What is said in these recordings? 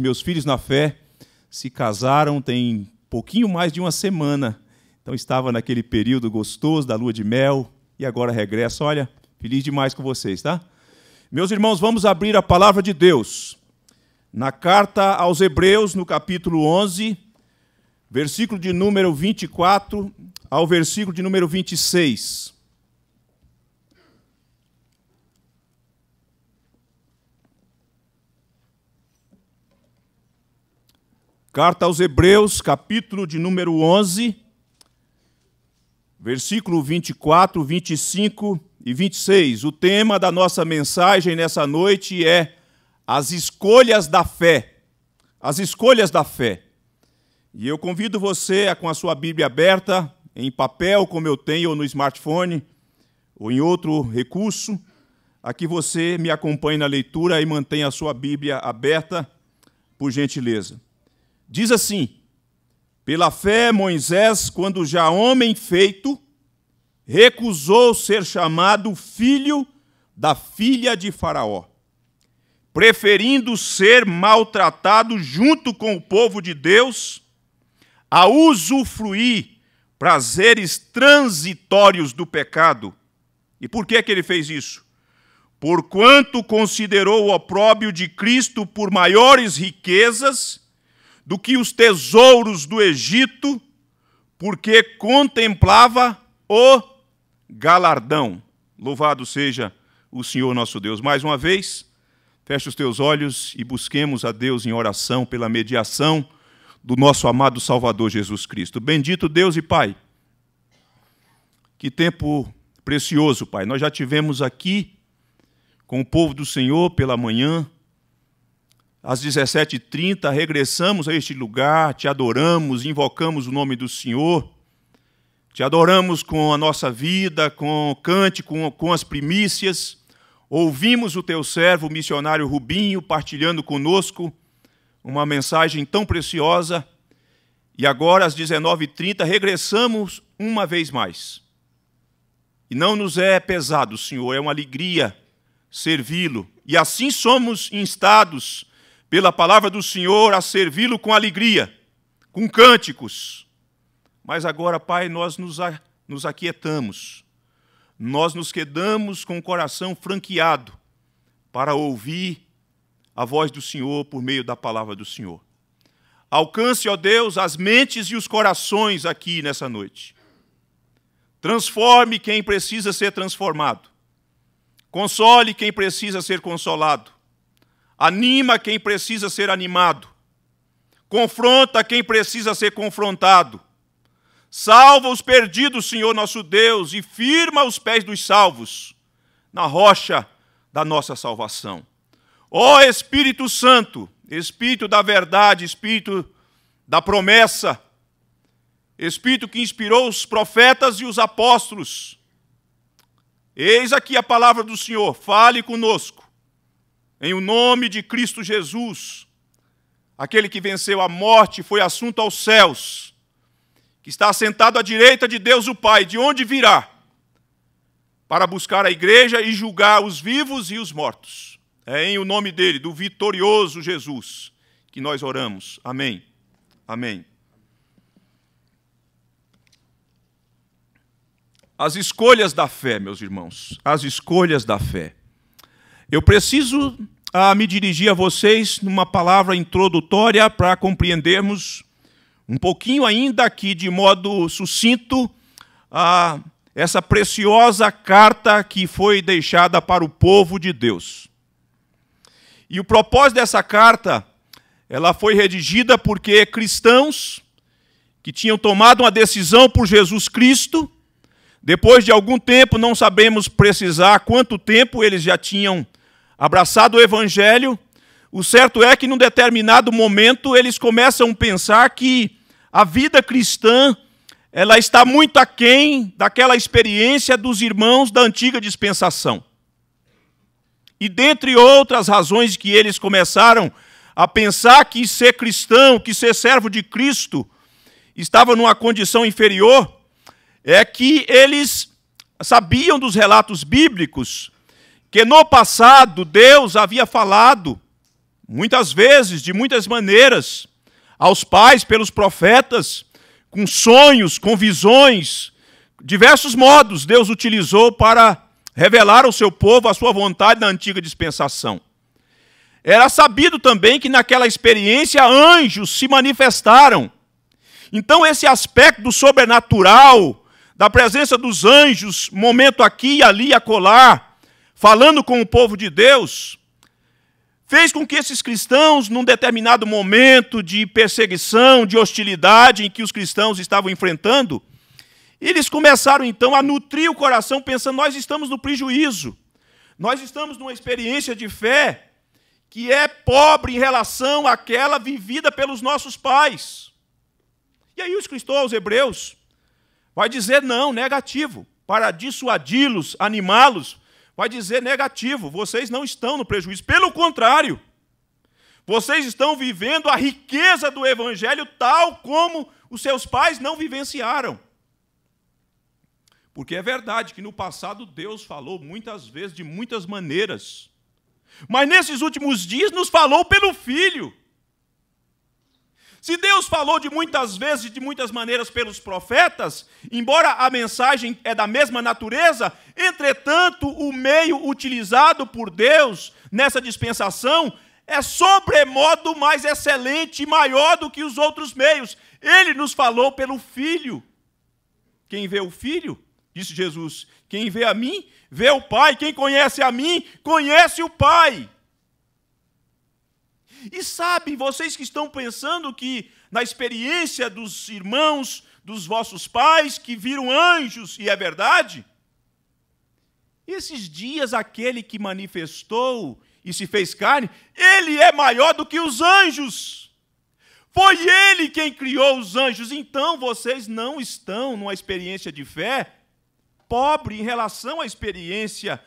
meus filhos na fé, se casaram tem pouquinho mais de uma semana. Então estava naquele período gostoso da lua de mel e agora regressa. Olha, feliz demais com vocês, tá? Meus irmãos, vamos abrir a palavra de Deus. Na carta aos Hebreus, no capítulo 11, versículo de número 24 ao versículo de número 26. Carta aos Hebreus, capítulo de número 11, versículo 24, 25 e 26. O tema da nossa mensagem nessa noite é as escolhas da fé. As escolhas da fé. E eu convido você, a, com a sua Bíblia aberta, em papel, como eu tenho, ou no smartphone, ou em outro recurso, a que você me acompanhe na leitura e mantenha a sua Bíblia aberta, por gentileza. Diz assim: Pela fé, Moisés, quando já homem feito, recusou ser chamado filho da filha de Faraó, preferindo ser maltratado junto com o povo de Deus a usufruir prazeres transitórios do pecado. E por que, que ele fez isso? Porquanto considerou o opróbio de Cristo por maiores riquezas do que os tesouros do Egito, porque contemplava o galardão. Louvado seja o Senhor nosso Deus. Mais uma vez, feche os teus olhos e busquemos a Deus em oração pela mediação do nosso amado Salvador Jesus Cristo. Bendito Deus e Pai, que tempo precioso, Pai. Nós já tivemos aqui com o povo do Senhor pela manhã às 17h30, regressamos a este lugar, te adoramos, invocamos o nome do Senhor, te adoramos com a nossa vida, com o cântico, com, com as primícias, ouvimos o teu servo, o missionário Rubinho, partilhando conosco uma mensagem tão preciosa, e agora, às 19h30, regressamos uma vez mais. E não nos é pesado, Senhor, é uma alegria servi-lo. E assim somos instados pela palavra do Senhor a servi-lo com alegria, com cânticos. Mas agora, Pai, nós nos, a, nos aquietamos, nós nos quedamos com o coração franqueado para ouvir a voz do Senhor por meio da palavra do Senhor. Alcance, ó Deus, as mentes e os corações aqui nessa noite. Transforme quem precisa ser transformado. Console quem precisa ser consolado anima quem precisa ser animado, confronta quem precisa ser confrontado, salva os perdidos, Senhor nosso Deus, e firma os pés dos salvos na rocha da nossa salvação. Ó Espírito Santo, Espírito da verdade, Espírito da promessa, Espírito que inspirou os profetas e os apóstolos. Eis aqui a palavra do Senhor, fale conosco. Em o nome de Cristo Jesus, aquele que venceu a morte foi assunto aos céus, que está sentado à direita de Deus o Pai, de onde virá? Para buscar a igreja e julgar os vivos e os mortos. É em o nome dele, do vitorioso Jesus, que nós oramos. Amém. Amém. As escolhas da fé, meus irmãos, as escolhas da fé. Eu preciso ah, me dirigir a vocês numa palavra introdutória para compreendermos um pouquinho ainda aqui, de modo sucinto, ah, essa preciosa carta que foi deixada para o povo de Deus. E o propósito dessa carta, ela foi redigida porque cristãos que tinham tomado uma decisão por Jesus Cristo, depois de algum tempo, não sabemos precisar quanto tempo eles já tinham abraçado o evangelho, o certo é que num determinado momento eles começam a pensar que a vida cristã ela está muito aquém daquela experiência dos irmãos da antiga dispensação. E dentre outras razões que eles começaram a pensar que ser cristão, que ser servo de Cristo, estava numa condição inferior, é que eles sabiam dos relatos bíblicos que no passado Deus havia falado, muitas vezes, de muitas maneiras, aos pais pelos profetas, com sonhos, com visões, diversos modos Deus utilizou para revelar ao seu povo a sua vontade na antiga dispensação. Era sabido também que naquela experiência anjos se manifestaram. Então, esse aspecto do sobrenatural, da presença dos anjos, momento aqui, ali e acolá, falando com o povo de Deus, fez com que esses cristãos, num determinado momento de perseguição, de hostilidade em que os cristãos estavam enfrentando, eles começaram então a nutrir o coração, pensando: nós estamos no prejuízo, nós estamos numa experiência de fé que é pobre em relação àquela vivida pelos nossos pais. E aí os cristãos, os hebreus, vai dizer não, negativo, para dissuadi-los, animá-los, vai dizer negativo, vocês não estão no prejuízo. Pelo contrário, vocês estão vivendo a riqueza do Evangelho tal como os seus pais não vivenciaram. Porque é verdade que no passado Deus falou muitas vezes, de muitas maneiras. Mas nesses últimos dias nos falou pelo Filho. Se Deus falou de muitas vezes e de muitas maneiras pelos profetas, embora a mensagem é da mesma natureza, entretanto, o meio utilizado por Deus nessa dispensação é sobremodo mais excelente e maior do que os outros meios. Ele nos falou pelo Filho. Quem vê o Filho, disse Jesus, quem vê a mim, vê o Pai. Quem conhece a mim, conhece o Pai. E sabe, vocês que estão pensando que na experiência dos irmãos, dos vossos pais, que viram anjos, e é verdade, esses dias aquele que manifestou e se fez carne, ele é maior do que os anjos. Foi ele quem criou os anjos. Então vocês não estão numa experiência de fé pobre em relação à experiência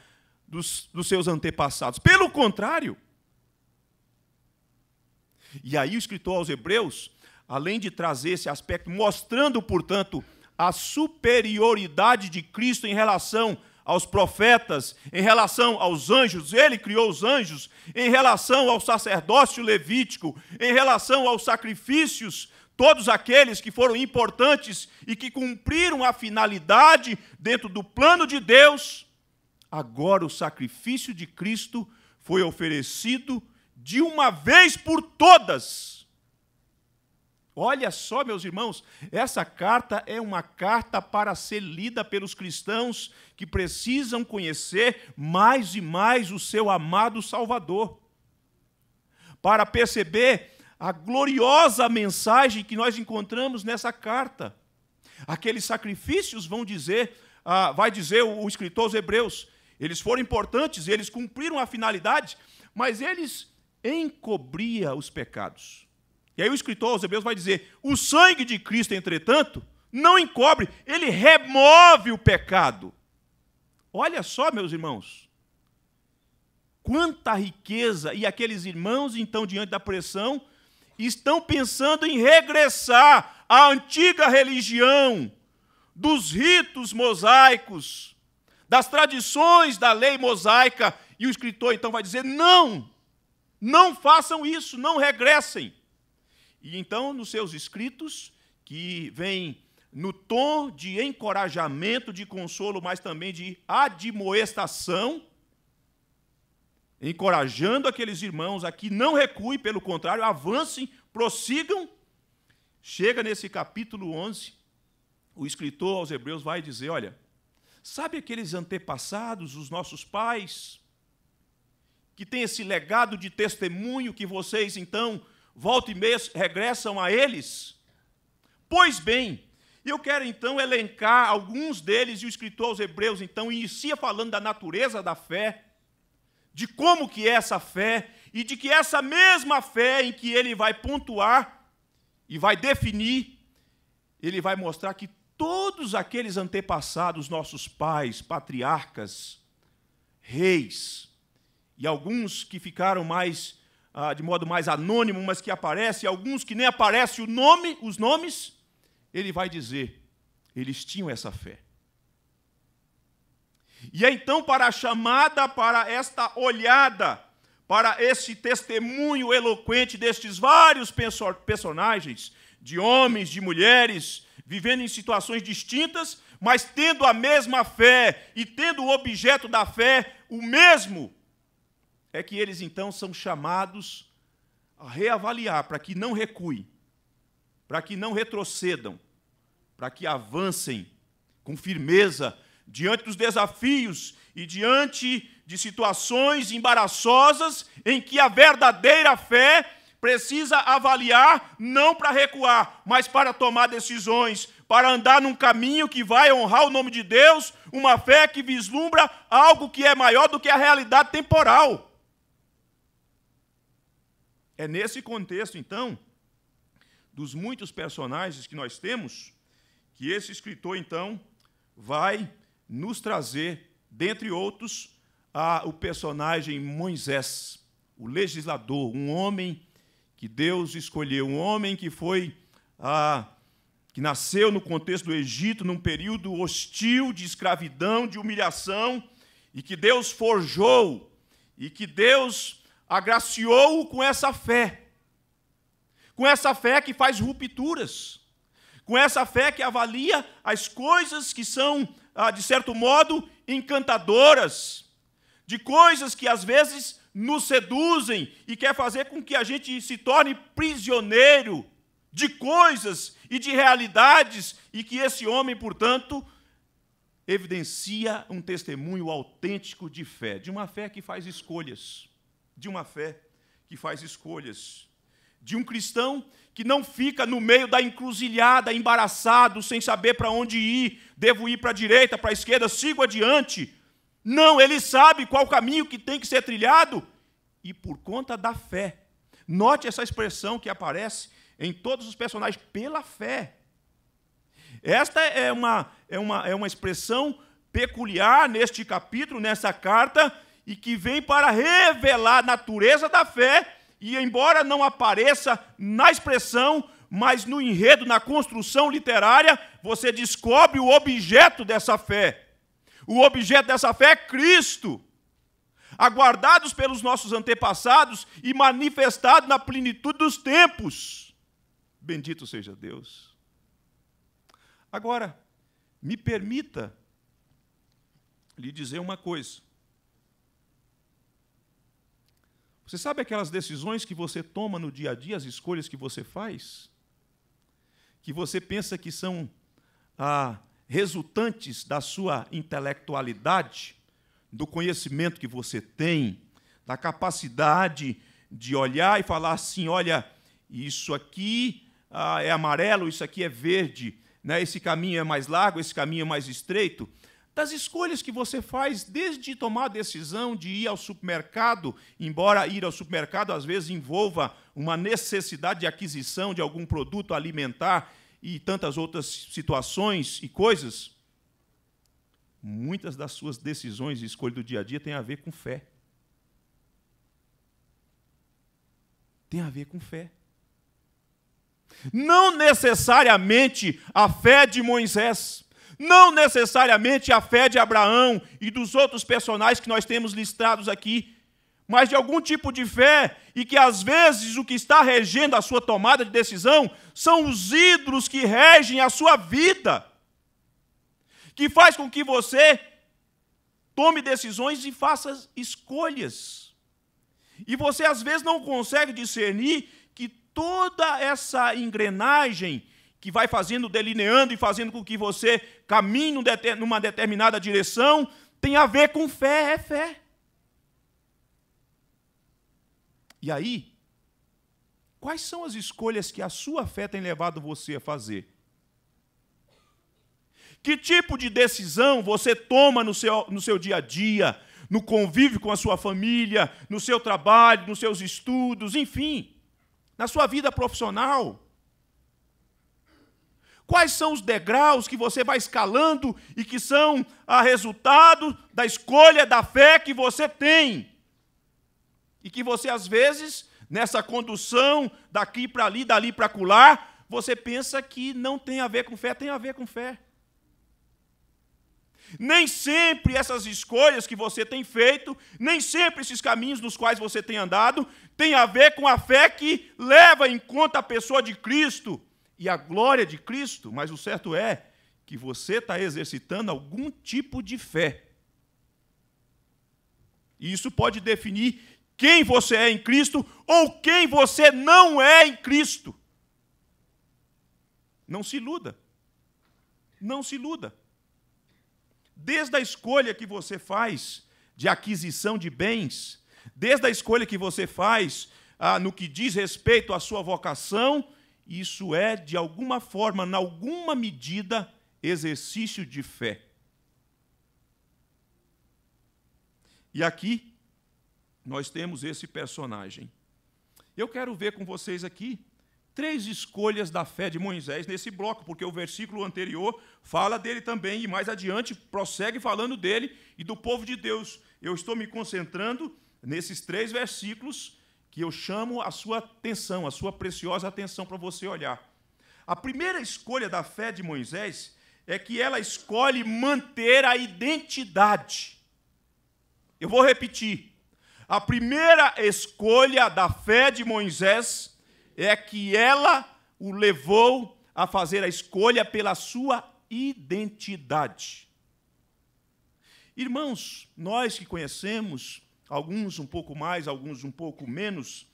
dos, dos seus antepassados. Pelo contrário, e aí o escritor aos Hebreus, além de trazer esse aspecto, mostrando, portanto, a superioridade de Cristo em relação aos profetas, em relação aos anjos, ele criou os anjos, em relação ao sacerdócio levítico, em relação aos sacrifícios, todos aqueles que foram importantes e que cumpriram a finalidade dentro do plano de Deus. Agora o sacrifício de Cristo foi oferecido de uma vez por todas. Olha só, meus irmãos, essa carta é uma carta para ser lida pelos cristãos que precisam conhecer mais e mais o seu amado Salvador, para perceber a gloriosa mensagem que nós encontramos nessa carta. Aqueles sacrifícios vão dizer, ah, vai dizer o, o escritor aos Hebreus, eles foram importantes, eles cumpriram a finalidade, mas eles encobria os pecados. E aí o escritor aos Hebreus vai dizer: o sangue de Cristo, entretanto, não encobre, ele remove o pecado. Olha só, meus irmãos, quanta riqueza! E aqueles irmãos, então, diante da pressão, estão pensando em regressar à antiga religião, dos ritos mosaicos, das tradições da lei mosaica. E o escritor, então, vai dizer: não, não façam isso, não regressem. E então, nos seus escritos, que vem no tom de encorajamento, de consolo, mas também de admoestação, encorajando aqueles irmãos a que não recuem, pelo contrário, avancem, prossigam. Chega nesse capítulo 11, o escritor aos Hebreus vai dizer: olha, sabe aqueles antepassados, os nossos pais, que tem esse legado de testemunho que vocês, então, voltam e meia, regressam a eles? Pois bem, eu quero então elencar alguns deles, e o escritor aos Hebreus, então, inicia falando da natureza da fé, de como que é essa fé, e de que essa mesma fé em que ele vai pontuar e vai definir, ele vai mostrar que todos aqueles antepassados, nossos pais, patriarcas, reis, e alguns que ficaram mais ah, de modo mais anônimo, mas que aparece, alguns que nem aparece o nome, os nomes, ele vai dizer, eles tinham essa fé. E é então para a chamada, para esta olhada, para esse testemunho eloquente destes vários personagens, de homens, de mulheres, vivendo em situações distintas, mas tendo a mesma fé e tendo o objeto da fé o mesmo, é que eles então são chamados a reavaliar para que não recuem, para que não retrocedam, para que avancem com firmeza diante dos desafios e diante de situações embaraçosas em que a verdadeira fé precisa avaliar não para recuar, mas para tomar decisões, para andar num caminho que vai honrar o nome de Deus, uma fé que vislumbra algo que é maior do que a realidade temporal. É nesse contexto, então, dos muitos personagens que nós temos, que esse escritor, então, vai nos trazer, dentre outros, a, o personagem Moisés, o legislador, um homem que Deus escolheu, um homem que foi. A, que nasceu no contexto do Egito, num período hostil de escravidão, de humilhação, e que Deus forjou, e que Deus agraciou-o com essa fé. Com essa fé que faz rupturas. Com essa fé que avalia as coisas que são, ah, de certo modo, encantadoras. De coisas que às vezes nos seduzem e quer fazer com que a gente se torne prisioneiro de coisas e de realidades, e que esse homem, portanto, evidencia um testemunho autêntico de fé, de uma fé que faz escolhas, de uma fé que faz escolhas, de um cristão que não fica no meio da encruzilhada, embaraçado, sem saber para onde ir, devo ir para a direita, para a esquerda, sigo adiante. Não, ele sabe qual caminho que tem que ser trilhado e por conta da fé. Note essa expressão que aparece em todos os personagens, pela fé. Esta é uma, é uma, é uma expressão peculiar neste capítulo, nessa carta, e que vem para revelar a natureza da fé, e embora não apareça na expressão, mas no enredo, na construção literária, você descobre o objeto dessa fé. O objeto dessa fé é Cristo, aguardados pelos nossos antepassados e manifestado na plenitude dos tempos. Bendito seja Deus. Agora, me permita lhe dizer uma coisa. Você sabe aquelas decisões que você toma no dia a dia, as escolhas que você faz? Que você pensa que são ah, resultantes da sua intelectualidade, do conhecimento que você tem, da capacidade de olhar e falar assim: olha, isso aqui ah, é amarelo, isso aqui é verde, né? esse caminho é mais largo, esse caminho é mais estreito das escolhas que você faz desde tomar a decisão de ir ao supermercado, embora ir ao supermercado às vezes envolva uma necessidade de aquisição de algum produto alimentar e tantas outras situações e coisas, muitas das suas decisões e escolhas do dia a dia têm a ver com fé. Tem a ver com fé. Não necessariamente a fé de Moisés não necessariamente a fé de Abraão e dos outros personagens que nós temos listados aqui, mas de algum tipo de fé, e que às vezes o que está regendo a sua tomada de decisão são os ídolos que regem a sua vida, que faz com que você tome decisões e faça escolhas. E você às vezes não consegue discernir que toda essa engrenagem que vai fazendo, delineando e fazendo com que você caminhe numa determinada direção, tem a ver com fé, é fé. E aí, quais são as escolhas que a sua fé tem levado você a fazer? Que tipo de decisão você toma no seu, no seu dia a dia, no convívio com a sua família, no seu trabalho, nos seus estudos, enfim, na sua vida profissional? Quais são os degraus que você vai escalando e que são a ah, resultado da escolha da fé que você tem? E que você, às vezes, nessa condução daqui para ali, dali para acolá, você pensa que não tem a ver com fé, tem a ver com fé. Nem sempre essas escolhas que você tem feito, nem sempre esses caminhos nos quais você tem andado, tem a ver com a fé que leva em conta a pessoa de Cristo, e a glória de Cristo, mas o certo é que você está exercitando algum tipo de fé. E isso pode definir quem você é em Cristo ou quem você não é em Cristo. Não se iluda. Não se iluda. Desde a escolha que você faz de aquisição de bens, desde a escolha que você faz ah, no que diz respeito à sua vocação isso é, de alguma forma, em alguma medida, exercício de fé. E aqui nós temos esse personagem. Eu quero ver com vocês aqui três escolhas da fé de Moisés nesse bloco, porque o versículo anterior fala dele também e mais adiante prossegue falando dele e do povo de Deus. Eu estou me concentrando nesses três versículos que eu chamo a sua atenção, a sua preciosa atenção para você olhar. A primeira escolha da fé de Moisés é que ela escolhe manter a identidade. Eu vou repetir. A primeira escolha da fé de Moisés é que ela o levou a fazer a escolha pela sua identidade. Irmãos, nós que conhecemos alguns um pouco mais, alguns um pouco menos,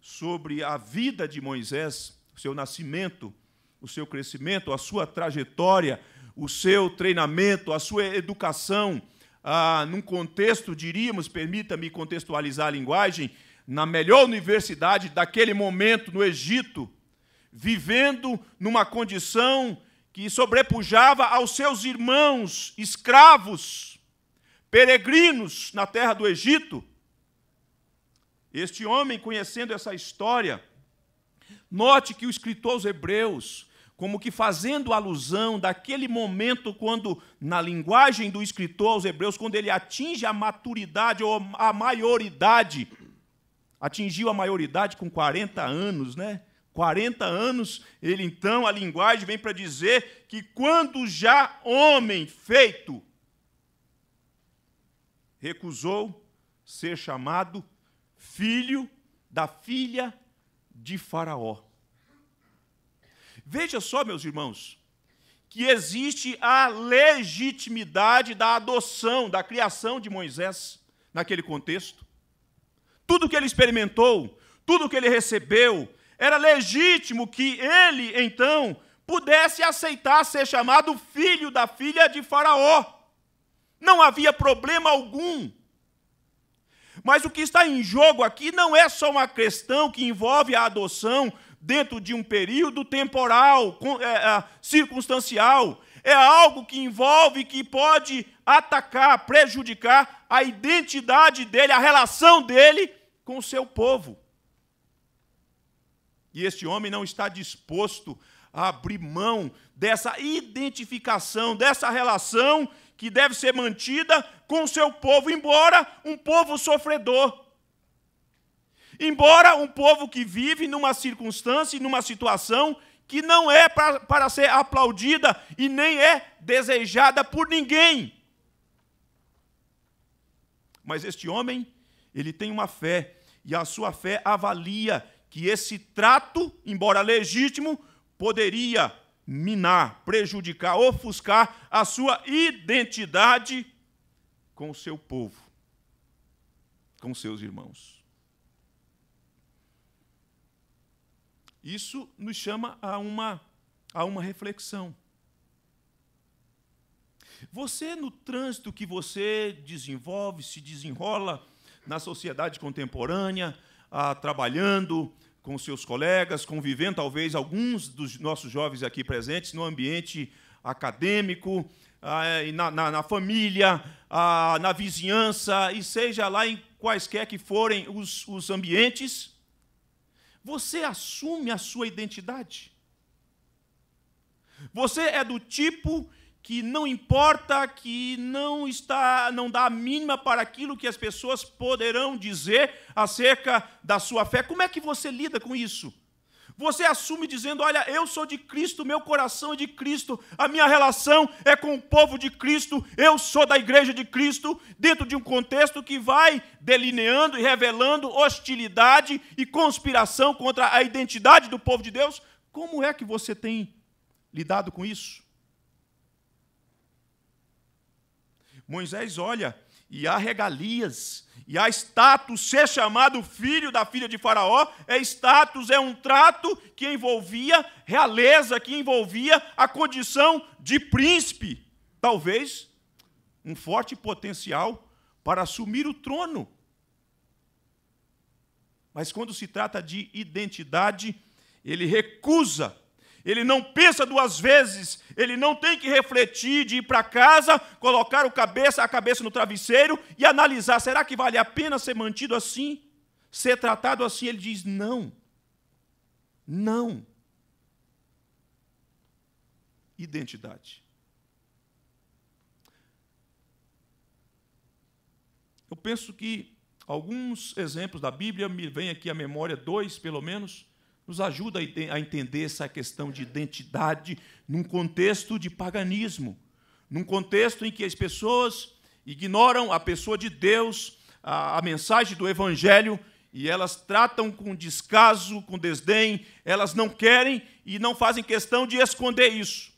sobre a vida de Moisés, o seu nascimento, o seu crescimento, a sua trajetória, o seu treinamento, a sua educação, ah, num contexto, diríamos, permita-me contextualizar a linguagem, na melhor universidade daquele momento no Egito, vivendo numa condição que sobrepujava aos seus irmãos escravos peregrinos na terra do Egito. Este homem, conhecendo essa história, note que o escritor aos Hebreus, como que fazendo alusão daquele momento quando, na linguagem do escritor aos Hebreus, quando ele atinge a maturidade ou a maioridade, atingiu a maioridade com 40 anos, né? 40 anos, ele então, a linguagem vem para dizer que quando já homem feito, recusou ser chamado filho da filha de Faraó. Veja só, meus irmãos, que existe a legitimidade da adoção, da criação de Moisés naquele contexto. Tudo que ele experimentou, tudo que ele recebeu, era legítimo que ele, então, pudesse aceitar ser chamado filho da filha de Faraó. Não havia problema algum. Mas o que está em jogo aqui não é só uma questão que envolve a adoção dentro de um período temporal, é, é, circunstancial. É algo que envolve, que pode atacar, prejudicar a identidade dele, a relação dele com o seu povo. E este homem não está disposto a abrir mão dessa identificação, dessa relação que deve ser mantida com o seu povo, embora um povo sofredor. Embora um povo que vive numa circunstância e numa situação que não é pra, para ser aplaudida e nem é desejada por ninguém. Mas este homem, ele tem uma fé, e a sua fé avalia que esse trato, embora legítimo, poderia minar, prejudicar, ofuscar a sua identidade com o seu povo, com seus irmãos. Isso nos chama a uma, a uma reflexão. Você, no trânsito que você desenvolve, se desenrola na sociedade contemporânea, ah, trabalhando, com seus colegas, convivendo talvez alguns dos nossos jovens aqui presentes no ambiente acadêmico, ah, é, na, na, na família, ah, na vizinhança, e seja lá em quaisquer que forem os, os ambientes, você assume a sua identidade. Você é do tipo que não importa, que não está, não dá a mínima para aquilo que as pessoas poderão dizer acerca da sua fé. Como é que você lida com isso? Você assume dizendo: Olha, eu sou de Cristo, meu coração é de Cristo, a minha relação é com o povo de Cristo, eu sou da igreja de Cristo, dentro de um contexto que vai delineando e revelando hostilidade e conspiração contra a identidade do povo de Deus. Como é que você tem lidado com isso? Moisés olha e há regalias, e há status. Ser chamado filho da filha de Faraó é status, é um trato que envolvia realeza, que envolvia a condição de príncipe. Talvez um forte potencial para assumir o trono. Mas quando se trata de identidade, ele recusa ele não pensa duas vezes, ele não tem que refletir de ir para casa, colocar o cabeça, a cabeça no travesseiro e analisar: será que vale a pena ser mantido assim? Ser tratado assim? Ele diz: não. Não. Identidade. Eu penso que alguns exemplos da Bíblia me vêm aqui à memória, dois pelo menos nos ajuda a entender essa questão de identidade num contexto de paganismo, num contexto em que as pessoas ignoram a pessoa de Deus, a, a mensagem do Evangelho, e elas tratam com descaso, com desdém, elas não querem e não fazem questão de esconder isso.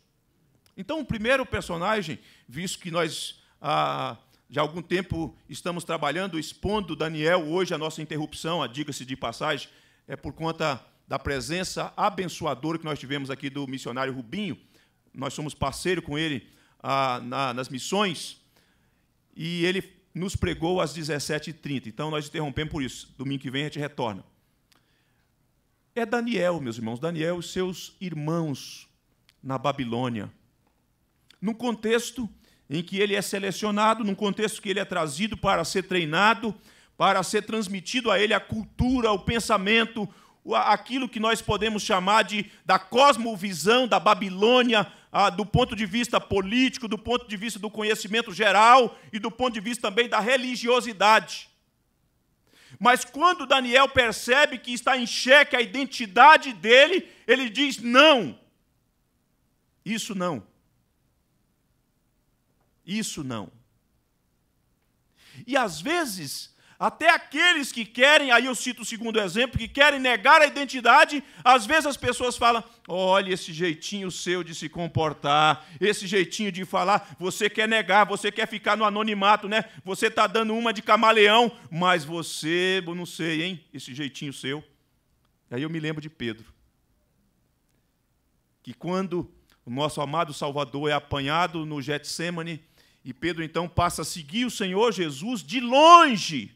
Então, o primeiro personagem, visto que nós ah, já há algum tempo estamos trabalhando, expondo Daniel, hoje a nossa interrupção, diga-se de passagem, é por conta da presença abençoadora que nós tivemos aqui do missionário Rubinho. Nós somos parceiro com ele ah, na, nas missões. E ele nos pregou às 17h30. Então nós interrompemos por isso. Domingo que vem a gente retorna. É Daniel, meus irmãos, Daniel e seus irmãos na Babilônia. Num contexto em que ele é selecionado, num contexto que ele é trazido para ser treinado, para ser transmitido a ele a cultura, o pensamento, aquilo que nós podemos chamar de da cosmovisão da Babilônia, do ponto de vista político, do ponto de vista do conhecimento geral e do ponto de vista também da religiosidade. Mas quando Daniel percebe que está em xeque a identidade dele, ele diz: não, isso não, isso não. E às vezes, até aqueles que querem, aí eu cito o segundo exemplo, que querem negar a identidade, às vezes as pessoas falam: olha esse jeitinho seu de se comportar, esse jeitinho de falar, você quer negar, você quer ficar no anonimato, né? Você está dando uma de camaleão, mas você, eu não sei, hein? Esse jeitinho seu. E aí eu me lembro de Pedro, que quando o nosso amado Salvador é apanhado no Getsemane, e Pedro então passa a seguir o Senhor Jesus de longe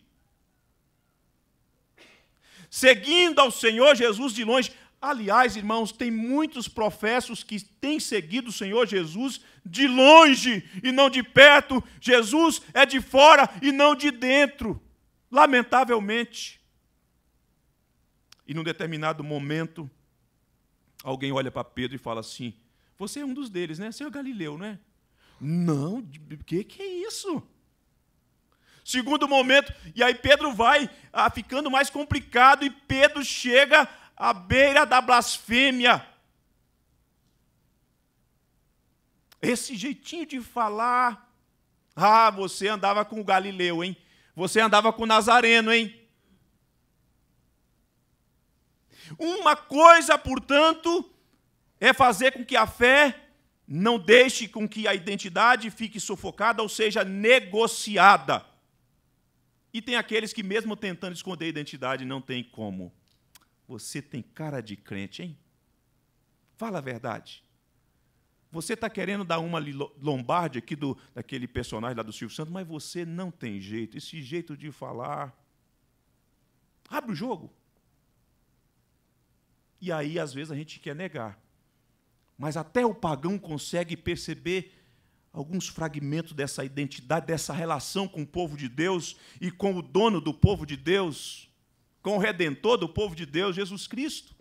seguindo ao Senhor Jesus de longe. Aliás, irmãos, tem muitos professos que têm seguido o Senhor Jesus de longe e não de perto. Jesus é de fora e não de dentro, lamentavelmente. E num determinado momento, alguém olha para Pedro e fala assim: Você é um dos deles, né? Você é o Galileu, né? não é? Não, o que, que é isso? Segundo momento, e aí Pedro vai ah, ficando mais complicado e Pedro chega à beira da blasfêmia. Esse jeitinho de falar. Ah, você andava com o Galileu, hein? Você andava com o Nazareno, hein? Uma coisa, portanto, é fazer com que a fé não deixe com que a identidade fique sufocada, ou seja, negociada. E tem aqueles que, mesmo tentando esconder a identidade, não tem como. Você tem cara de crente, hein? Fala a verdade. Você está querendo dar uma lombarde aqui do, daquele personagem lá do Silvio Santos, mas você não tem jeito. Esse jeito de falar. Abre o jogo. E aí, às vezes, a gente quer negar. Mas até o pagão consegue perceber alguns fragmentos dessa identidade, dessa relação com o povo de Deus e com o dono do povo de Deus, com o redentor do povo de Deus, Jesus Cristo.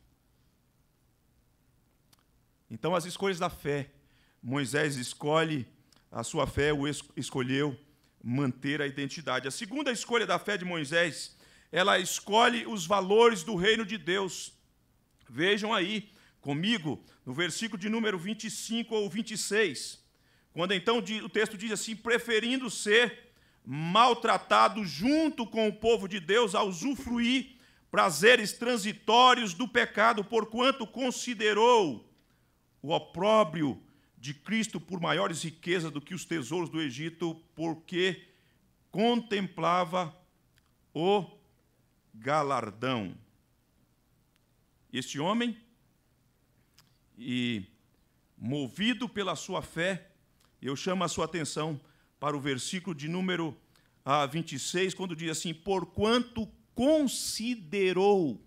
Então, as escolhas da fé. Moisés escolhe, a sua fé o escolheu manter a identidade. A segunda escolha da fé de Moisés, ela escolhe os valores do reino de Deus. Vejam aí comigo, no versículo de número 25 ou 26. Quando então o texto diz assim: preferindo ser maltratado junto com o povo de Deus a usufruir prazeres transitórios do pecado, porquanto considerou o opróbrio de Cristo por maiores riquezas do que os tesouros do Egito, porque contemplava o galardão. Este homem, e movido pela sua fé, eu chamo a sua atenção para o versículo de número 26, ah, quando diz assim: Porquanto considerou.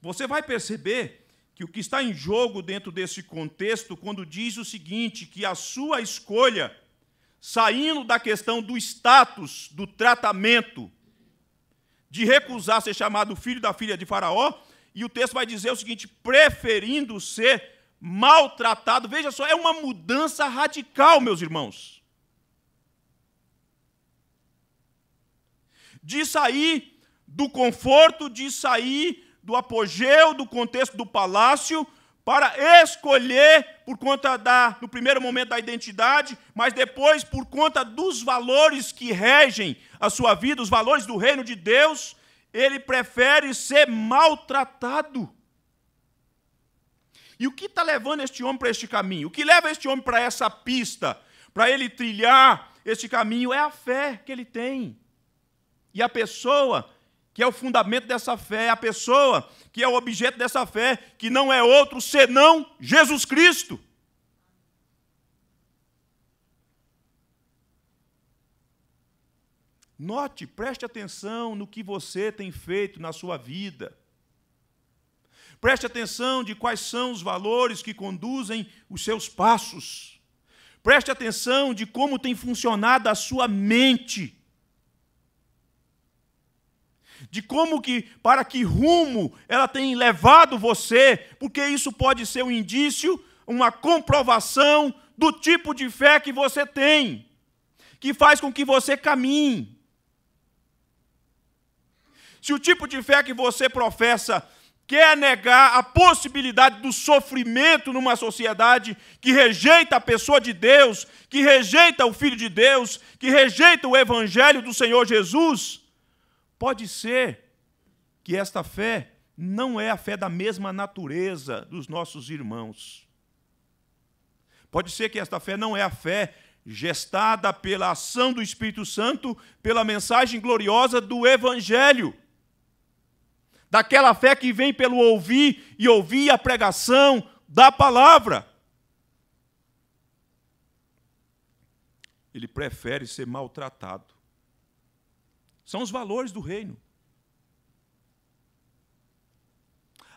Você vai perceber que o que está em jogo dentro desse contexto, quando diz o seguinte: que a sua escolha, saindo da questão do status, do tratamento, de recusar ser chamado filho da filha de Faraó, e o texto vai dizer o seguinte: preferindo ser maltratado. Veja só, é uma mudança radical, meus irmãos. De sair do conforto, de sair do apogeu, do contexto do palácio, para escolher por conta da, no primeiro momento da identidade, mas depois por conta dos valores que regem a sua vida, os valores do reino de Deus, ele prefere ser maltratado. E o que está levando este homem para este caminho? O que leva este homem para essa pista, para ele trilhar este caminho, é a fé que ele tem. E a pessoa que é o fundamento dessa fé, é a pessoa que é o objeto dessa fé, que não é outro senão Jesus Cristo. Note, preste atenção no que você tem feito na sua vida. Preste atenção de quais são os valores que conduzem os seus passos. Preste atenção de como tem funcionado a sua mente. De como que, para que rumo ela tem levado você, porque isso pode ser um indício, uma comprovação do tipo de fé que você tem, que faz com que você caminhe. Se o tipo de fé que você professa quer negar a possibilidade do sofrimento numa sociedade que rejeita a pessoa de Deus, que rejeita o Filho de Deus, que rejeita o Evangelho do Senhor Jesus, pode ser que esta fé não é a fé da mesma natureza dos nossos irmãos. Pode ser que esta fé não é a fé gestada pela ação do Espírito Santo, pela mensagem gloriosa do Evangelho daquela fé que vem pelo ouvir e ouvir a pregação da palavra. Ele prefere ser maltratado. São os valores do reino.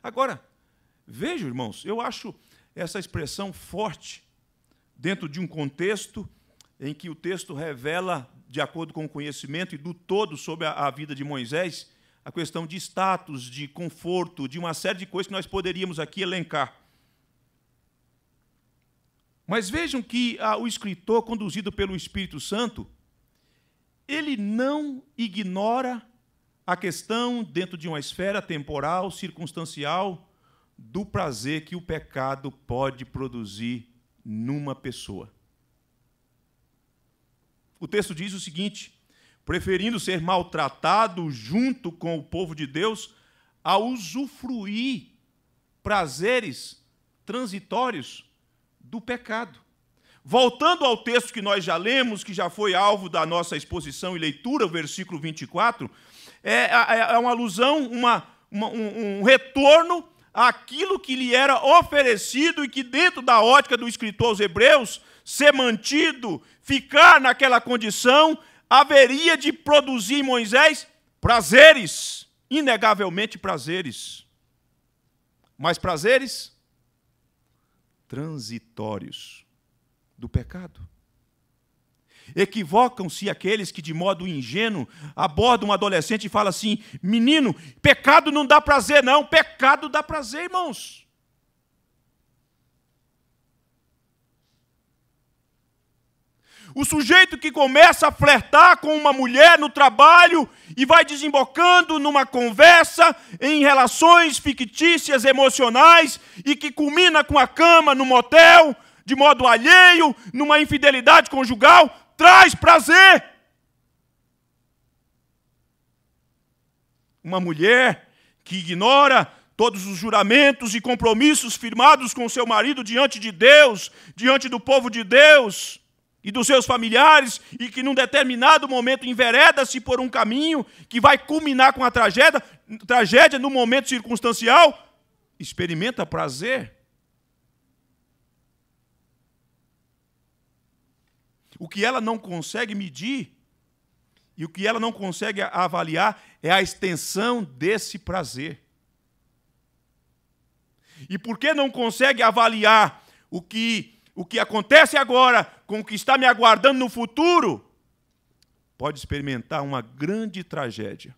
Agora, veja, irmãos, eu acho essa expressão forte dentro de um contexto em que o texto revela, de acordo com o conhecimento e do todo sobre a, a vida de Moisés, a questão de status, de conforto, de uma série de coisas que nós poderíamos aqui elencar. Mas vejam que ah, o escritor, conduzido pelo Espírito Santo, ele não ignora a questão, dentro de uma esfera temporal, circunstancial, do prazer que o pecado pode produzir numa pessoa. O texto diz o seguinte: preferindo ser maltratado junto com o povo de Deus a usufruir prazeres transitórios do pecado. Voltando ao texto que nós já lemos, que já foi alvo da nossa exposição e leitura, o versículo 24, é é, é, é uma alusão, uma, uma, um, um retorno àquilo que lhe era oferecido e que, dentro da ótica do escritor aos Hebreus, ser mantido, ficar naquela condição, haveria de produzir em Moisés prazeres, inegavelmente prazeres. Mas prazeres transitórios do pecado. Equivocam-se aqueles que, de modo ingênuo, abordam um adolescente e falam assim: menino, pecado não dá prazer, não, pecado dá prazer, irmãos. O sujeito que começa a flertar com uma mulher no trabalho e vai desembocando numa conversa em relações fictícias, emocionais e que culmina com a cama no motel, de modo alheio, numa infidelidade conjugal, traz prazer. Uma mulher que ignora todos os juramentos e compromissos firmados com seu marido diante de Deus, diante do povo de Deus e dos seus familiares, e que num determinado momento envereda-se por um caminho que vai culminar com a tragédia, tragédia no momento circunstancial, experimenta prazer. O que ela não consegue medir e o que ela não consegue avaliar é a extensão desse prazer. E por que não consegue avaliar o que o que acontece agora com o que está me aguardando no futuro, pode experimentar uma grande tragédia.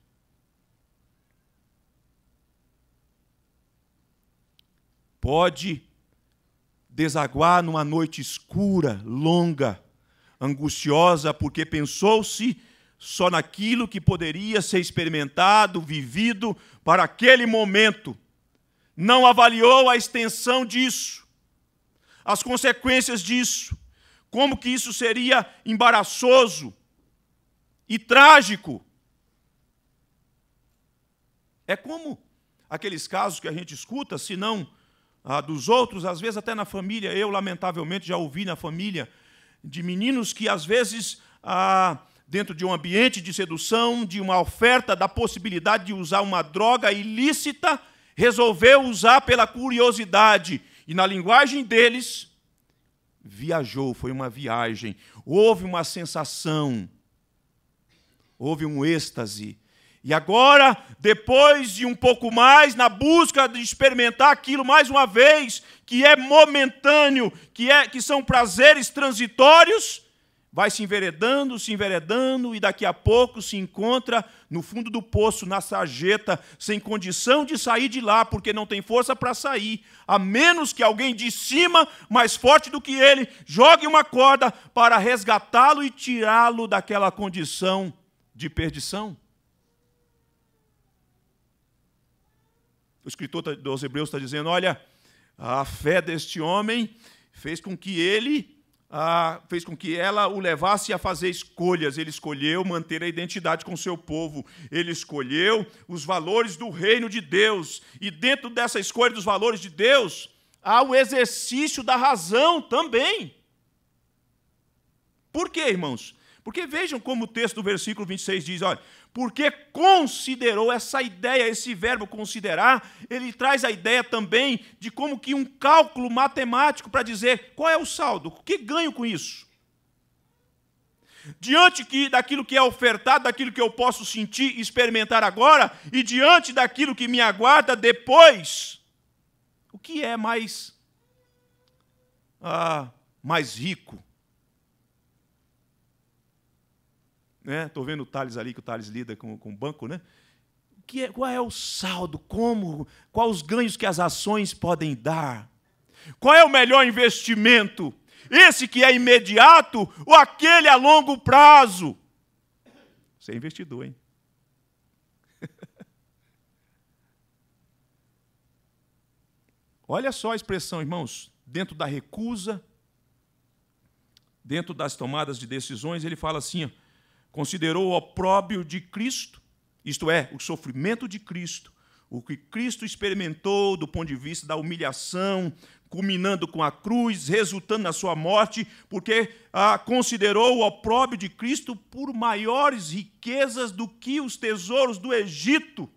Pode desaguar numa noite escura, longa, angustiosa, porque pensou-se só naquilo que poderia ser experimentado, vivido para aquele momento. Não avaliou a extensão disso as consequências disso, como que isso seria embaraçoso e trágico. É como aqueles casos que a gente escuta, se não ah, dos outros, às vezes até na família, eu lamentavelmente já ouvi na família de meninos que às vezes ah, dentro de um ambiente de sedução, de uma oferta da possibilidade de usar uma droga ilícita, resolveu usar pela curiosidade e na linguagem deles, viajou, foi uma viagem. Houve uma sensação, houve um êxtase. E agora, depois de um pouco mais, na busca de experimentar aquilo mais uma vez, que é momentâneo, que, é, que são prazeres transitórios, vai se enveredando, se enveredando e daqui a pouco se encontra no fundo do poço, na sarjeta, sem condição de sair de lá, porque não tem força para sair, a menos que alguém de cima, mais forte do que ele, jogue uma corda para resgatá-lo e tirá-lo daquela condição de perdição. O escritor dos Hebreus está dizendo: olha, a fé deste homem fez com que ele ah, fez com que ela o levasse a fazer escolhas. Ele escolheu manter a identidade com seu povo, ele escolheu os valores do reino de Deus, e dentro dessa escolha dos valores de Deus, há o exercício da razão também. Por quê, irmãos? Porque vejam como o texto do versículo 26 diz, olha, porque considerou essa ideia, esse verbo considerar, ele traz a ideia também de como que um cálculo matemático para dizer qual é o saldo, o que ganho com isso? Diante que, daquilo que é ofertado, daquilo que eu posso sentir e experimentar agora, e diante daquilo que me aguarda depois, o que é mais, ah, mais rico? Estou né? vendo o Thales ali, que o Thales lida com, com o banco, né? Que é, qual é o saldo? Como? Quais os ganhos que as ações podem dar? Qual é o melhor investimento? Esse que é imediato ou aquele a longo prazo? Você é investidor, hein? Olha só a expressão, irmãos, dentro da recusa, dentro das tomadas de decisões, ele fala assim: ó, considerou o opróbio de Cristo, isto é, o sofrimento de Cristo, o que Cristo experimentou do ponto de vista da humilhação, culminando com a cruz, resultando na sua morte, porque ah, considerou o opróbio de Cristo por maiores riquezas do que os tesouros do Egito.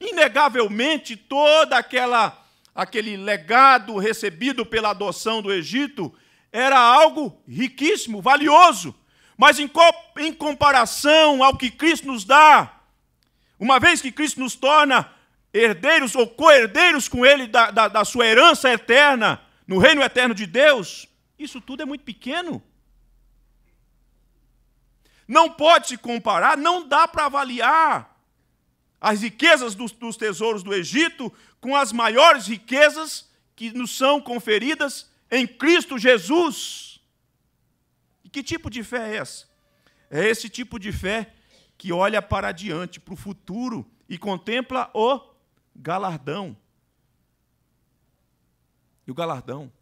Inegavelmente, toda aquela aquele legado recebido pela adoção do Egito era algo riquíssimo, valioso, mas em, co em comparação ao que Cristo nos dá, uma vez que Cristo nos torna herdeiros ou co-herdeiros com Ele da, da, da sua herança eterna, no reino eterno de Deus, isso tudo é muito pequeno. Não pode se comparar, não dá para avaliar as riquezas dos, dos, tesouros do Egito com as maiores riquezas que nos são conferidas em Cristo Jesus. Que tipo de fé é essa? É esse tipo de fé que olha para diante, para o futuro e contempla o galardão. E o galardão.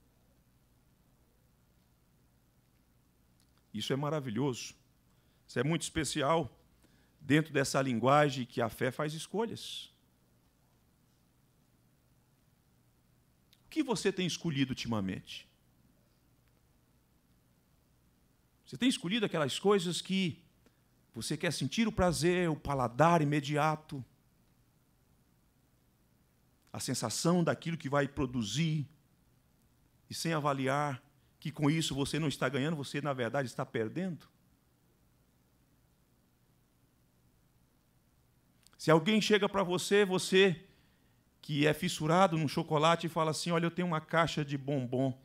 Isso é maravilhoso. Isso é muito especial dentro dessa linguagem que a fé faz escolhas. O que você tem escolhido ultimamente? Você tem escolhido aquelas coisas que você quer sentir o prazer, o paladar imediato, a sensação daquilo que vai produzir, e sem avaliar que com isso você não está ganhando, você na verdade está perdendo? Se alguém chega para você, você que é fissurado num chocolate e fala assim: Olha, eu tenho uma caixa de bombom,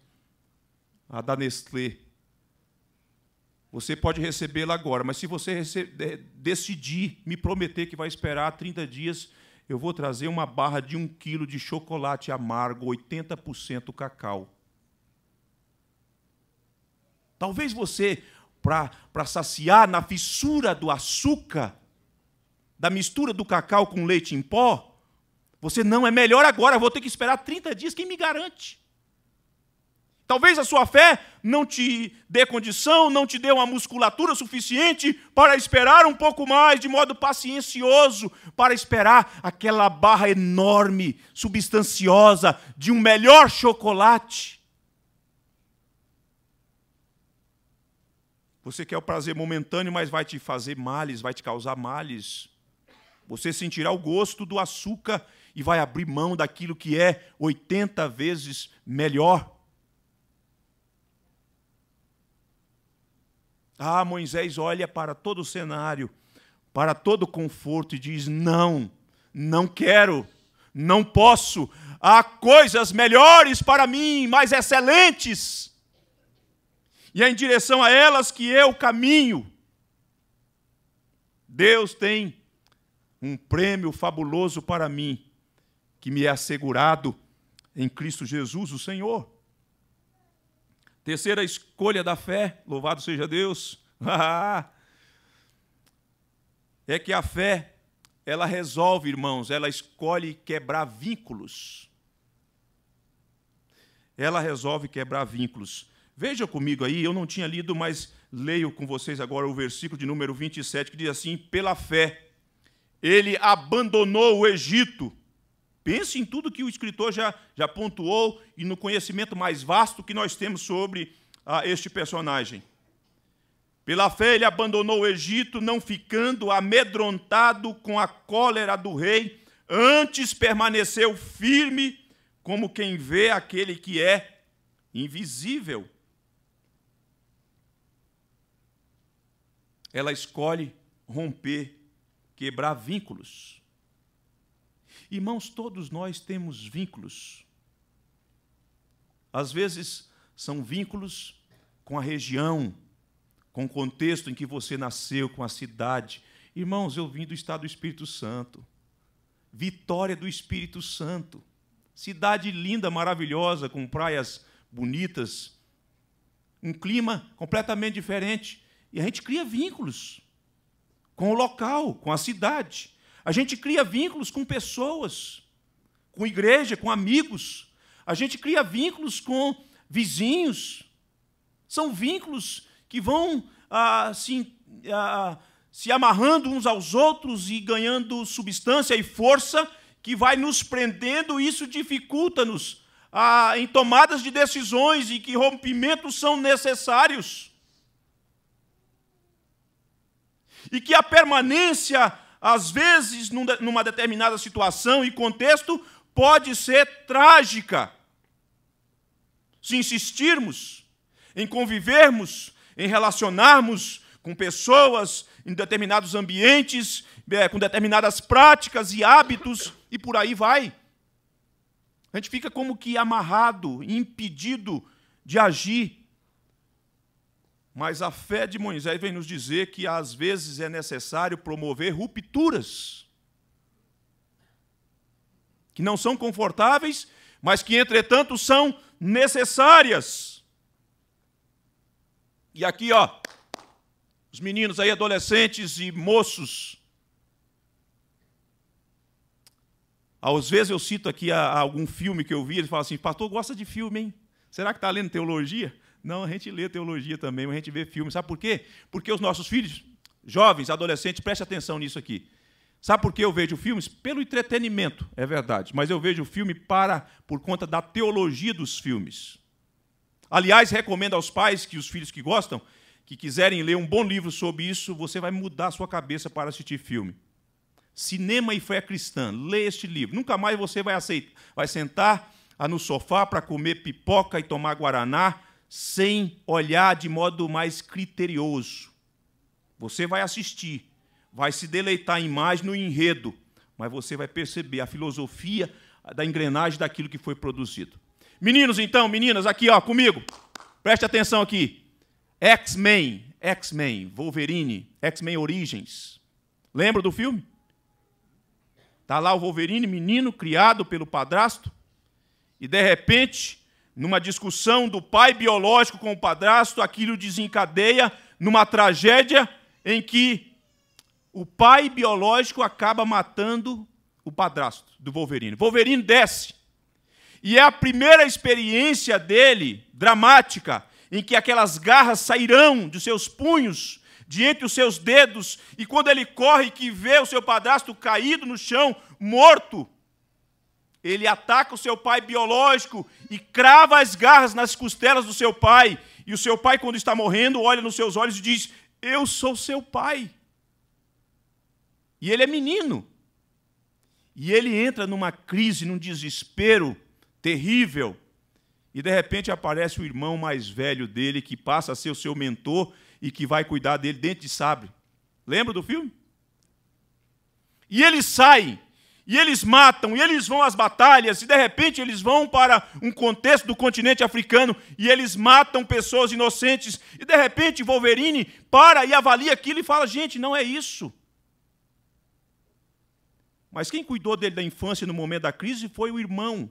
a da Nestlé. Você pode recebê-la agora, mas se você decidir, me prometer que vai esperar 30 dias, eu vou trazer uma barra de um quilo de chocolate amargo, 80% cacau. Talvez você, para saciar na fissura do açúcar, da mistura do cacau com leite em pó, você não é melhor agora, vou ter que esperar 30 dias, quem me garante? Talvez a sua fé não te dê condição, não te dê uma musculatura suficiente para esperar um pouco mais, de modo paciencioso, para esperar aquela barra enorme, substanciosa, de um melhor chocolate. Você quer o prazer momentâneo, mas vai te fazer males, vai te causar males. Você sentirá o gosto do açúcar e vai abrir mão daquilo que é 80 vezes melhor. Ah, Moisés olha para todo o cenário, para todo o conforto e diz: Não, não quero, não posso. Há coisas melhores para mim, mais excelentes. E é em direção a elas que eu caminho. Deus tem um prêmio fabuloso para mim, que me é assegurado em Cristo Jesus, o Senhor. Terceira escolha da fé, louvado seja Deus, é que a fé, ela resolve, irmãos, ela escolhe quebrar vínculos. Ela resolve quebrar vínculos. Veja comigo aí, eu não tinha lido, mas leio com vocês agora o versículo de número 27, que diz assim: Pela fé, ele abandonou o Egito Pense em tudo que o escritor já, já pontuou e no conhecimento mais vasto que nós temos sobre ah, este personagem. Pela fé, ele abandonou o Egito, não ficando amedrontado com a cólera do rei, antes permaneceu firme, como quem vê aquele que é invisível. Ela escolhe romper, quebrar vínculos. Irmãos, todos nós temos vínculos. Às vezes, são vínculos com a região, com o contexto em que você nasceu, com a cidade. Irmãos, eu vim do estado do Espírito Santo. Vitória do Espírito Santo. Cidade linda, maravilhosa, com praias bonitas, um clima completamente diferente. E a gente cria vínculos com o local, com a cidade. A gente cria vínculos com pessoas, com igreja, com amigos. A gente cria vínculos com vizinhos. São vínculos que vão ah, se, ah, se amarrando uns aos outros e ganhando substância e força que vai nos prendendo, isso dificulta-nos ah, em tomadas de decisões e que rompimentos são necessários. E que a permanência às vezes, numa determinada situação e contexto, pode ser trágica. Se insistirmos em convivermos, em relacionarmos com pessoas em determinados ambientes, é, com determinadas práticas e hábitos, e por aí vai. A gente fica como que amarrado, impedido de agir mas a fé de Moisés vem nos dizer que às vezes é necessário promover rupturas que não são confortáveis, mas que, entretanto, são necessárias. E aqui, ó, os meninos aí, adolescentes e moços. Às vezes eu cito aqui a, a algum filme que eu vi, eles falam assim, pastor, gosta de filme, hein? Será que está lendo teologia? Não, a gente lê teologia também, a gente vê filmes. Sabe por quê? Porque os nossos filhos, jovens, adolescentes, preste atenção nisso aqui. Sabe por que eu vejo filmes? Pelo entretenimento, é verdade, mas eu vejo filme para por conta da teologia dos filmes. Aliás, recomendo aos pais que os filhos que gostam, que quiserem ler um bom livro sobre isso, você vai mudar a sua cabeça para assistir filme. Cinema e Fé Cristã, lê este livro. Nunca mais você vai aceitar, vai sentar ah, no sofá para comer pipoca e tomar guaraná sem olhar de modo mais criterioso. Você vai assistir, vai se deleitar em mais no enredo, mas você vai perceber a filosofia da engrenagem daquilo que foi produzido. Meninos, então, meninas, aqui ó, comigo. Preste atenção aqui. X-Men, X-Men, Wolverine, X-Men Origens. Lembra do filme? Tá lá o Wolverine, menino criado pelo padrasto, e de repente numa discussão do pai biológico com o padrasto, aquilo desencadeia numa tragédia em que o pai biológico acaba matando o padrasto do Wolverine. Wolverine desce. E é a primeira experiência dele, dramática, em que aquelas garras sairão de seus punhos, de entre os seus dedos, e quando ele corre que vê o seu padrasto caído no chão, morto, ele ataca o seu pai biológico e crava as garras nas costelas do seu pai. E o seu pai, quando está morrendo, olha nos seus olhos e diz: Eu sou seu pai. E ele é menino. E ele entra numa crise, num desespero terrível. E de repente aparece o irmão mais velho dele, que passa a ser o seu mentor e que vai cuidar dele dentro de sabre. Lembra do filme? E ele sai e eles matam, e eles vão às batalhas, e de repente eles vão para um contexto do continente africano e eles matam pessoas inocentes, e de repente Wolverine para e avalia aquilo e fala: gente, não é isso. Mas quem cuidou dele da infância no momento da crise foi o irmão.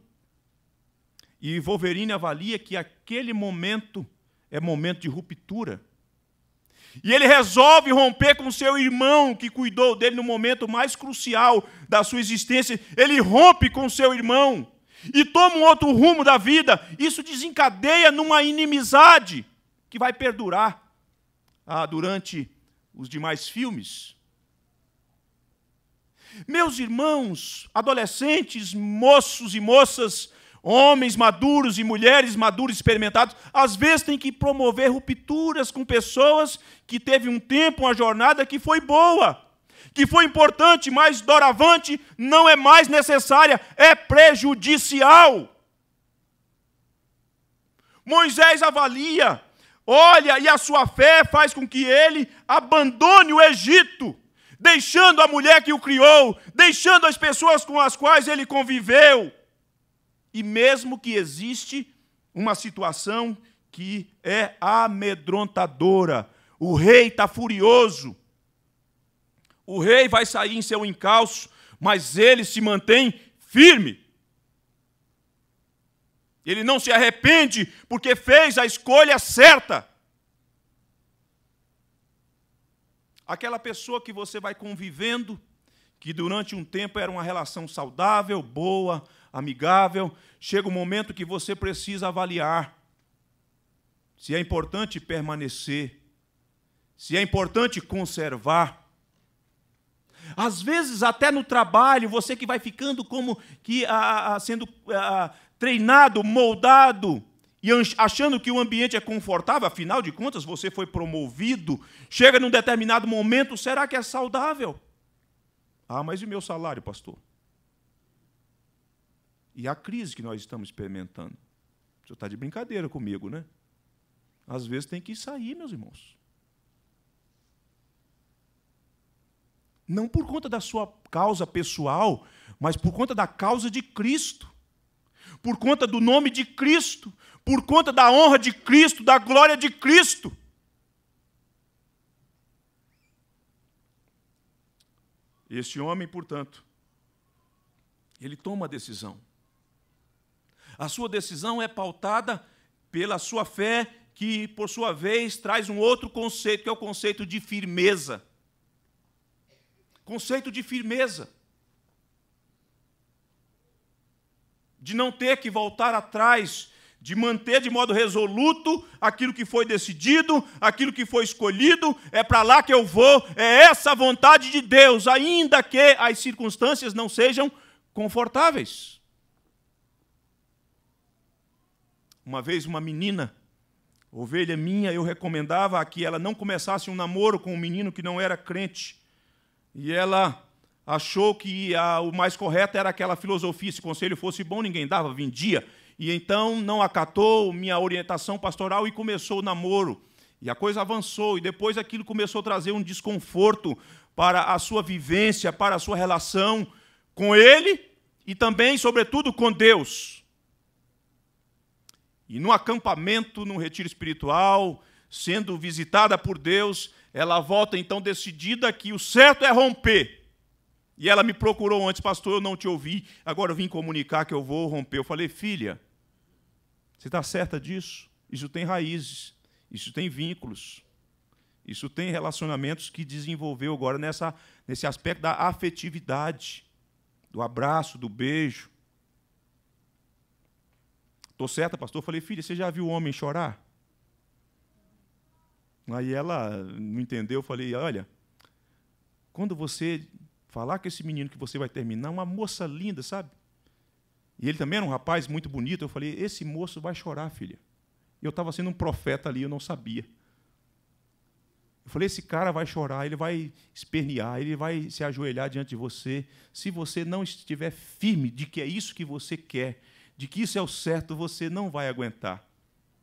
E Wolverine avalia que aquele momento é momento de ruptura. E ele resolve romper com seu irmão que cuidou dele no momento mais crucial da sua existência. Ele rompe com seu irmão e toma um outro rumo da vida. Isso desencadeia numa inimizade que vai perdurar ah, durante os demais filmes. Meus irmãos, adolescentes, moços e moças, Homens maduros e mulheres maduras, experimentados, às vezes têm que promover rupturas com pessoas que teve um tempo, uma jornada que foi boa, que foi importante, mas doravante não é mais necessária, é prejudicial. Moisés avalia, olha, e a sua fé faz com que ele abandone o Egito deixando a mulher que o criou, deixando as pessoas com as quais ele conviveu, e mesmo que existe uma situação que é amedrontadora, o rei está furioso. O rei vai sair em seu encalço, mas ele se mantém firme. Ele não se arrepende porque fez a escolha certa. Aquela pessoa que você vai convivendo, que durante um tempo era uma relação saudável, boa, amigável, chega o um momento que você precisa avaliar se é importante permanecer, se é importante conservar. Às vezes, até no trabalho, você que vai ficando como que a, sendo treinado, moldado, e achando que o ambiente é confortável, afinal de contas, você foi promovido, chega num determinado momento, será que é saudável? Ah, mas e o meu salário, pastor? e a crise que nós estamos experimentando. O senhor está de brincadeira comigo, né? Às vezes tem que sair, meus irmãos. não por conta da sua causa pessoal, mas por conta da causa de Cristo, por conta do nome de Cristo, por conta da honra de Cristo, da glória de Cristo. Este homem, portanto, ele toma a decisão. A sua decisão é pautada pela sua fé, que, por sua vez, traz um outro conceito, que é o conceito de firmeza. Conceito de firmeza. De não ter que voltar atrás, de manter de modo resoluto aquilo que foi decidido, aquilo que foi escolhido, é para lá que eu vou, é essa a vontade de Deus, ainda que as circunstâncias não sejam confortáveis. Uma vez, uma menina, ovelha minha, eu recomendava que ela não começasse um namoro com um menino que não era crente. E ela achou que a, o mais correto era aquela filosofia: se o conselho fosse bom, ninguém dava, vendia. E então não acatou minha orientação pastoral e começou o namoro. E a coisa avançou, e depois aquilo começou a trazer um desconforto para a sua vivência, para a sua relação com ele e também, sobretudo, com Deus. E no acampamento, num retiro espiritual, sendo visitada por Deus, ela volta então decidida que o certo é romper. E ela me procurou antes, pastor, eu não te ouvi, agora eu vim comunicar que eu vou romper. Eu falei, filha, você está certa disso? Isso tem raízes, isso tem vínculos, isso tem relacionamentos que desenvolveu agora nessa, nesse aspecto da afetividade, do abraço, do beijo. Estou certa, pastor? Eu falei, filha, você já viu o homem chorar? Aí ela não entendeu, eu falei, olha, quando você falar com esse menino que você vai terminar, uma moça linda, sabe? E ele também era um rapaz muito bonito, eu falei, esse moço vai chorar, filha. Eu estava sendo um profeta ali, eu não sabia. Eu falei, esse cara vai chorar, ele vai espernear, ele vai se ajoelhar diante de você. Se você não estiver firme de que é isso que você quer, de que isso é o certo, você não vai aguentar.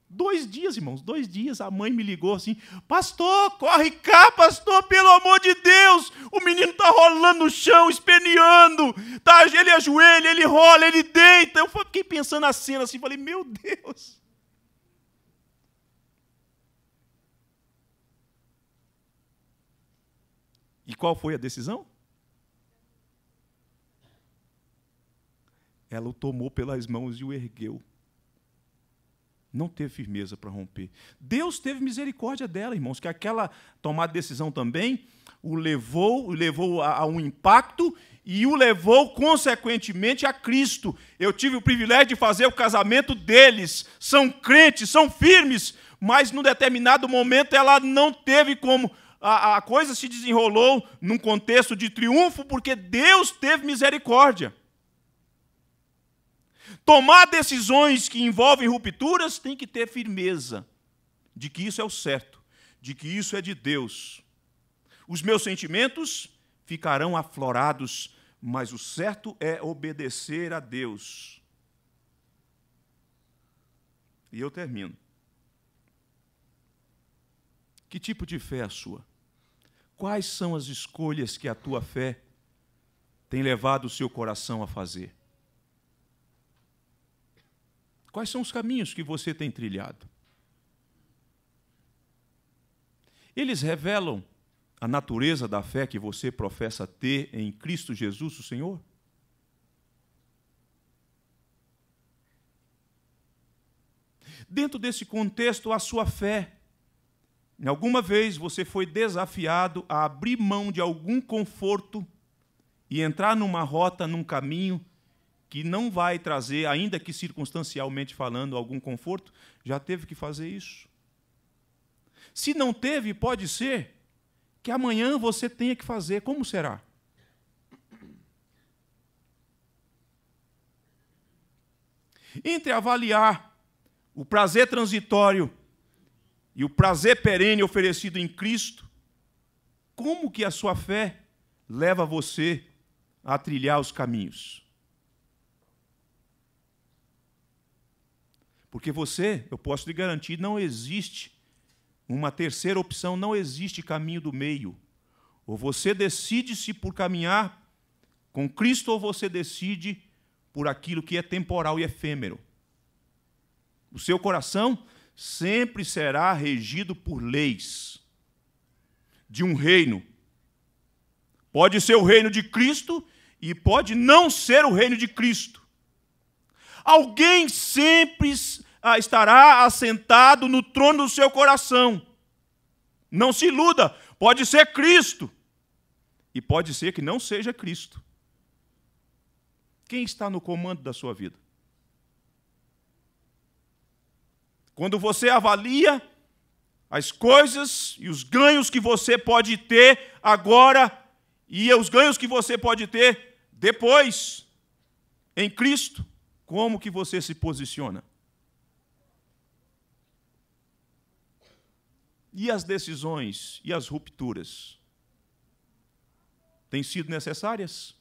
Dois dias, irmãos, dois dias, a mãe me ligou assim: Pastor, corre cá, pastor, pelo amor de Deus! O menino tá rolando no chão, esperneando, tá, ele ajoelha, ele rola, ele deita. Eu fiquei pensando na cena assim, falei: Meu Deus! E qual foi a decisão? Ela o tomou pelas mãos e o ergueu. Não teve firmeza para romper. Deus teve misericórdia dela, irmãos, que aquela tomada de decisão também o levou, o levou a, a um impacto e o levou, consequentemente, a Cristo. Eu tive o privilégio de fazer o casamento deles. São crentes, são firmes, mas num determinado momento ela não teve como. A, a coisa se desenrolou num contexto de triunfo, porque Deus teve misericórdia. Tomar decisões que envolvem rupturas tem que ter firmeza de que isso é o certo, de que isso é de Deus. Os meus sentimentos ficarão aflorados, mas o certo é obedecer a Deus. E eu termino. Que tipo de fé é a sua? Quais são as escolhas que a tua fé tem levado o seu coração a fazer? Quais são os caminhos que você tem trilhado? Eles revelam a natureza da fé que você professa ter em Cristo Jesus, o Senhor? Dentro desse contexto, a sua fé. Em alguma vez você foi desafiado a abrir mão de algum conforto e entrar numa rota, num caminho que não vai trazer, ainda que circunstancialmente falando, algum conforto, já teve que fazer isso. Se não teve, pode ser que amanhã você tenha que fazer. Como será? Entre avaliar o prazer transitório e o prazer perene oferecido em Cristo, como que a sua fé leva você a trilhar os caminhos? Porque você, eu posso lhe garantir, não existe uma terceira opção, não existe caminho do meio. Ou você decide-se por caminhar com Cristo, ou você decide por aquilo que é temporal e efêmero. O seu coração sempre será regido por leis de um reino. Pode ser o reino de Cristo e pode não ser o reino de Cristo. Alguém sempre ah, estará assentado no trono do seu coração. Não se iluda, pode ser Cristo. E pode ser que não seja Cristo. Quem está no comando da sua vida? Quando você avalia as coisas e os ganhos que você pode ter agora e os ganhos que você pode ter depois em Cristo, como que você se posiciona? E as decisões e as rupturas têm sido necessárias?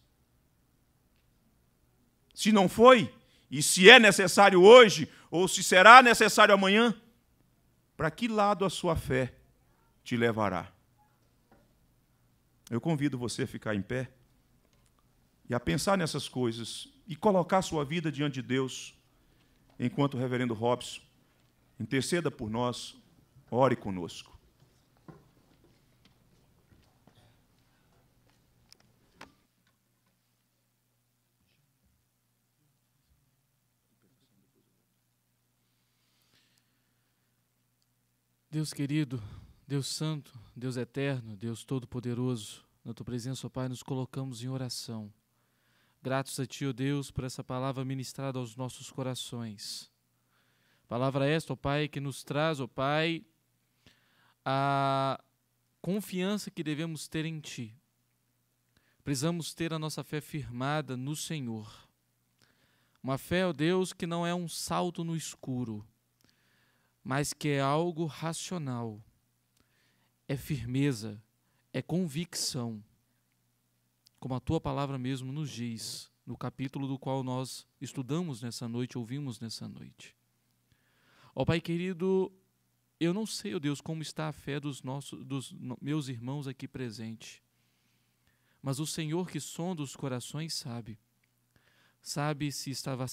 Se não foi, e se é necessário hoje, ou se será necessário amanhã, para que lado a sua fé te levará? Eu convido você a ficar em pé e a pensar nessas coisas e colocar sua vida diante de Deus, enquanto o reverendo Robson interceda por nós, ore conosco. Deus querido, Deus Santo, Deus Eterno, Deus Todo-Poderoso, na tua presença, ó Pai, nos colocamos em oração. Gratos a Ti, ó oh Deus, por essa palavra ministrada aos nossos corações. Palavra esta, ó oh Pai, que nos traz, ó oh Pai, a confiança que devemos ter em Ti. Precisamos ter a nossa fé firmada no Senhor. Uma fé, ó Deus, que não é um salto no escuro, mas que é algo racional. É firmeza, é convicção como a tua palavra mesmo nos diz, no capítulo do qual nós estudamos nessa noite, ouvimos nessa noite. Ó oh, Pai querido, eu não sei, ó oh Deus, como está a fé dos, nossos, dos meus irmãos aqui presentes, mas o Senhor que sonda os corações sabe, sabe se está